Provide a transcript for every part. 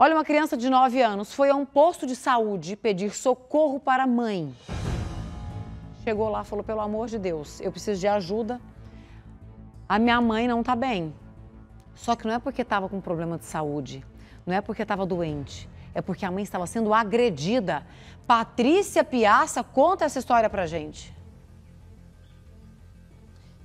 Olha, uma criança de 9 anos foi a um posto de saúde pedir socorro para a mãe. Chegou lá, falou: pelo amor de Deus, eu preciso de ajuda. A minha mãe não está bem. Só que não é porque estava com problema de saúde, não é porque estava doente, é porque a mãe estava sendo agredida. Patrícia Piaça conta essa história para gente.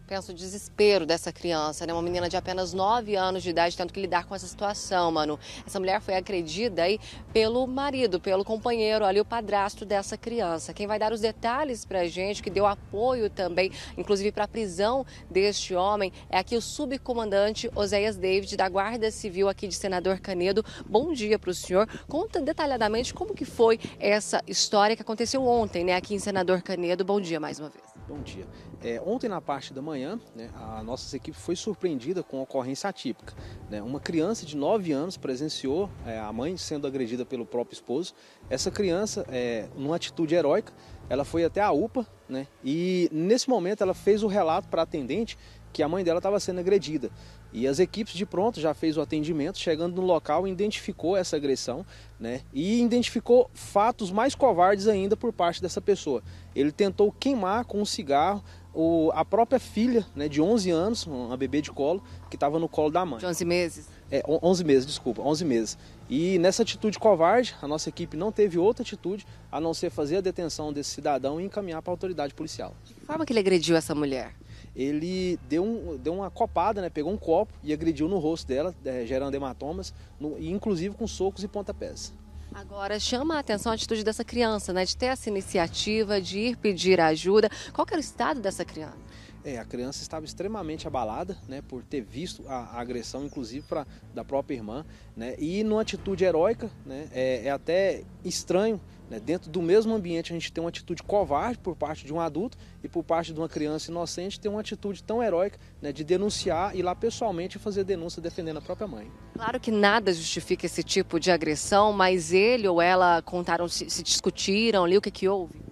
Penso o desespero dessa criança, né? Uma menina de apenas 9 anos de idade tendo que lidar com essa situação, mano. Essa mulher foi agredida aí pelo marido, pelo companheiro ali, o padrasto dessa criança. Quem vai dar os detalhes pra gente, que deu apoio também, inclusive para prisão deste homem, é aqui o subcomandante Oséias David, da Guarda Civil aqui de Senador Canedo. Bom dia para o senhor. Conta detalhadamente como que foi essa história que aconteceu ontem, né, aqui em Senador Canedo. Bom dia mais uma vez. Bom dia. É, ontem na parte da manhã, né, a nossa equipe foi surpreendida com uma ocorrência atípica. Né? Uma criança de 9 anos presenciou é, a mãe sendo agredida pelo próprio esposo. Essa criança, é, numa atitude heróica, ela foi até a UPA né, e nesse momento ela fez o relato para a atendente que a mãe dela estava sendo agredida. E as equipes de pronto já fez o atendimento, chegando no local, identificou essa agressão, né? E identificou fatos mais covardes ainda por parte dessa pessoa. Ele tentou queimar com um cigarro o, a própria filha, né, de 11 anos, uma bebê de colo, que estava no colo da mãe. De 11 meses? É, 11 meses, desculpa, 11 meses. E nessa atitude covarde, a nossa equipe não teve outra atitude a não ser fazer a detenção desse cidadão e encaminhar para a autoridade policial. De que forma que ele agrediu essa mulher? ele deu, um, deu uma copada, né? Pegou um copo e agrediu no rosto dela, é, gerando hematomas, no, inclusive com socos e pontapés. Agora, chama a atenção a atitude dessa criança, né? De ter essa iniciativa, de ir pedir ajuda. Qual que era o estado dessa criança? É, a criança estava extremamente abalada, né, por ter visto a, a agressão, inclusive pra, da própria irmã, né, e numa atitude heróica, né, é, é até estranho, né, dentro do mesmo ambiente a gente tem uma atitude covarde por parte de um adulto e por parte de uma criança inocente tem uma atitude tão heróica, né, de denunciar e lá pessoalmente fazer denúncia defendendo a própria mãe. Claro que nada justifica esse tipo de agressão, mas ele ou ela contaram, se, se discutiram ali o que que houve?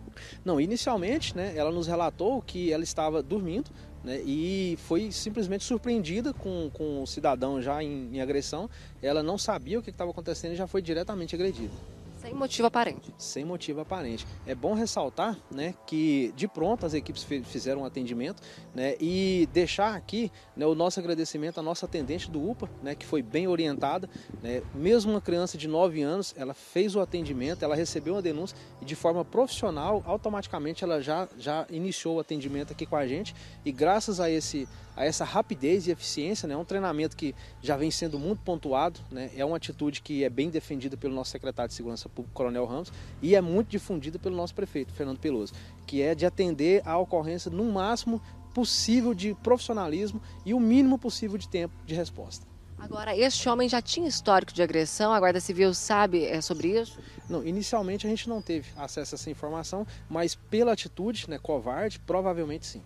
Não, inicialmente, né, ela nos relatou que ela estava dormindo né, e foi simplesmente surpreendida com, com o cidadão já em, em agressão. Ela não sabia o que estava acontecendo e já foi diretamente agredida. Sem motivo aparente. Sem motivo aparente. É bom ressaltar né, que de pronto as equipes fizeram um atendimento né, e deixar aqui né, o nosso agradecimento à nossa atendente do UPA, né, que foi bem orientada. Né, mesmo uma criança de 9 anos, ela fez o atendimento, ela recebeu uma denúncia e de forma profissional, automaticamente ela já, já iniciou o atendimento aqui com a gente. E graças a, esse, a essa rapidez e eficiência, né, é um treinamento que já vem sendo muito pontuado, né, é uma atitude que é bem defendida pelo nosso secretário de Segurança por Coronel Ramos e é muito difundida pelo nosso prefeito, Fernando Peloso, que é de atender a ocorrência no máximo possível de profissionalismo e o mínimo possível de tempo de resposta. Agora, este homem já tinha histórico de agressão? A Guarda Civil sabe é, sobre isso? Não, inicialmente a gente não teve acesso a essa informação, mas pela atitude né, covarde, provavelmente sim.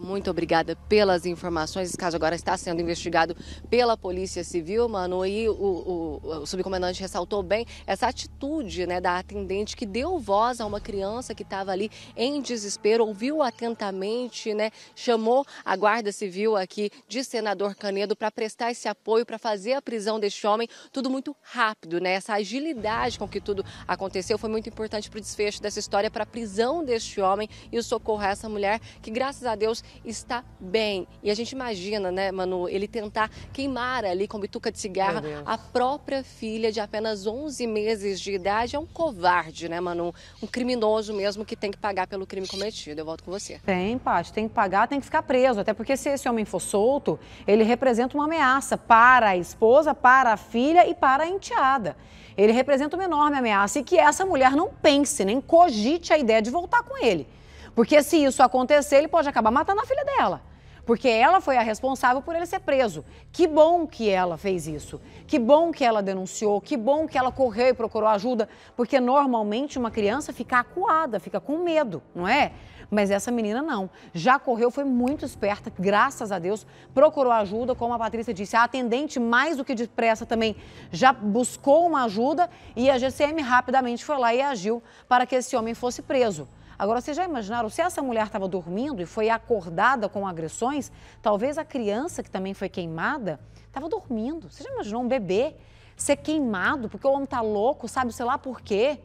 Muito obrigada pelas informações. Esse caso agora está sendo investigado pela Polícia Civil, Manu, e o, o, o subcomandante ressaltou bem essa atitude né, da atendente que deu voz a uma criança que estava ali em desespero, ouviu atentamente, né, chamou a Guarda Civil aqui de Senador Canedo para prestar esse apoio, para fazer a prisão deste homem. Tudo muito rápido, né? Essa agilidade com que tudo aconteceu foi muito importante para o desfecho dessa história, para a prisão deste homem e o socorro a essa mulher que, graças a Deus, está bem. E a gente imagina, né, Manu, ele tentar queimar ali com bituca de cigarro a própria filha de apenas 11 meses de idade. É um covarde, né, Manu? Um criminoso mesmo que tem que pagar pelo crime cometido. Eu volto com você. Tem, Paty. Tem que pagar, tem que ficar preso. Até porque se esse homem for solto, ele representa uma ameaça para a esposa, para a filha e para a enteada. Ele representa uma enorme ameaça e que essa mulher não pense, nem cogite a ideia de voltar com ele. Porque se isso acontecer, ele pode acabar matando a filha dela. Porque ela foi a responsável por ele ser preso. Que bom que ela fez isso. Que bom que ela denunciou. Que bom que ela correu e procurou ajuda. Porque normalmente uma criança fica acuada, fica com medo, não é? Mas essa menina não. Já correu, foi muito esperta, graças a Deus. Procurou ajuda, como a Patrícia disse. A atendente, mais do que depressa também, já buscou uma ajuda e a GCM rapidamente foi lá e agiu para que esse homem fosse preso. Agora, vocês já imaginaram, se essa mulher estava dormindo e foi acordada com agressões, talvez a criança que também foi queimada estava dormindo. Você já imaginou um bebê ser queimado porque o homem está louco, sabe, sei lá por quê?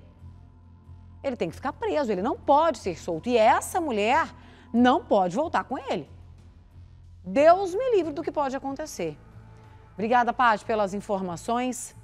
Ele tem que ficar preso, ele não pode ser solto. E essa mulher não pode voltar com ele. Deus me livre do que pode acontecer. Obrigada, Paty, pelas informações.